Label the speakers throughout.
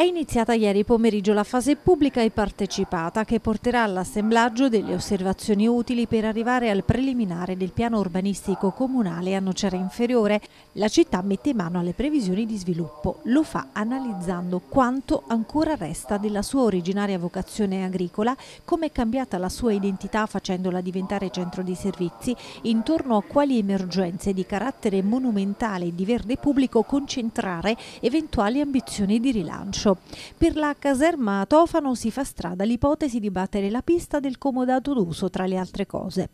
Speaker 1: È iniziata ieri pomeriggio la fase pubblica e partecipata che porterà all'assemblaggio delle osservazioni utili per arrivare al preliminare del piano urbanistico comunale a Nocera Inferiore. La città mette mano alle previsioni di sviluppo, lo fa analizzando quanto ancora resta della sua originaria vocazione agricola, come è cambiata la sua identità facendola diventare centro di servizi, intorno a quali emergenze di carattere monumentale e di verde pubblico concentrare eventuali ambizioni di rilancio. Caruso. Per la caserma Tofano si fa strada l'ipotesi di battere la pista del comodato d'uso, tra le altre cose.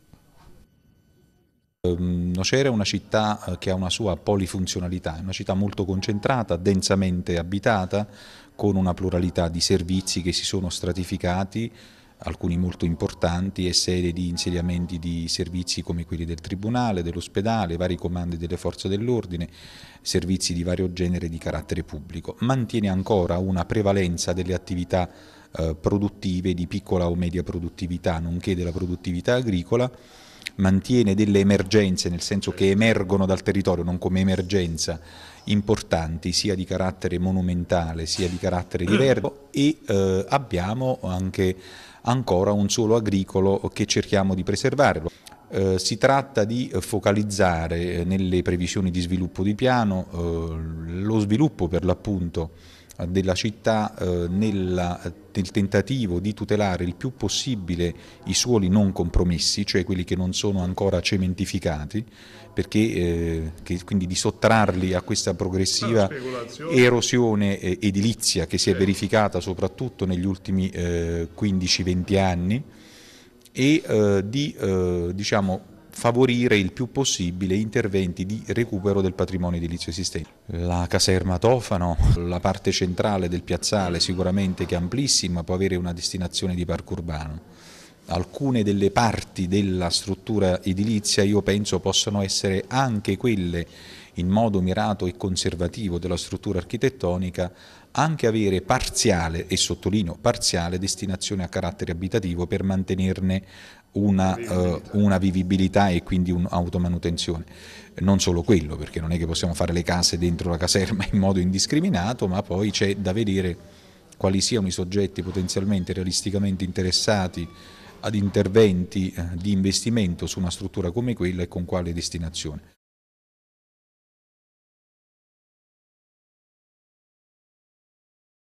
Speaker 2: Ehm, Nocera è una città eh, che ha una sua polifunzionalità, è una città molto concentrata, densamente abitata, con una pluralità di servizi che si sono stratificati alcuni molto importanti, e sede di insediamenti di servizi come quelli del Tribunale, dell'ospedale, vari comandi delle forze dell'ordine, servizi di vario genere di carattere pubblico. Mantiene ancora una prevalenza delle attività eh, produttive di piccola o media produttività, nonché della produttività agricola, mantiene delle emergenze, nel senso che emergono dal territorio, non come emergenza, importanti sia di carattere monumentale sia di carattere di verbo e eh, abbiamo anche ancora un suolo agricolo che cerchiamo di preservare. Eh, si tratta di focalizzare eh, nelle previsioni di sviluppo di piano eh, lo sviluppo per l'appunto della città eh, nella, nel tentativo di tutelare il più possibile i suoli non compromessi, cioè quelli che non sono ancora cementificati, perché, eh, che, quindi di sottrarli a questa progressiva erosione eh, edilizia che si è verificata soprattutto negli ultimi eh, 15-20 anni e eh, di eh, diciamo, favorire il più possibile interventi di recupero del patrimonio edilizio esistente. La caserma Tofano, la parte centrale del piazzale sicuramente che è amplissima, può avere una destinazione di parco urbano. Alcune delle parti della struttura edilizia io penso possano essere anche quelle in modo mirato e conservativo della struttura architettonica anche avere parziale, e sottolineo parziale, destinazione a carattere abitativo per mantenerne una, eh, una vivibilità e quindi un'automanutenzione. Non solo quello, perché non è che possiamo fare le case dentro la caserma in modo indiscriminato, ma poi c'è da vedere quali siano i soggetti potenzialmente realisticamente interessati ad interventi eh, di investimento su una struttura come quella e con quale destinazione.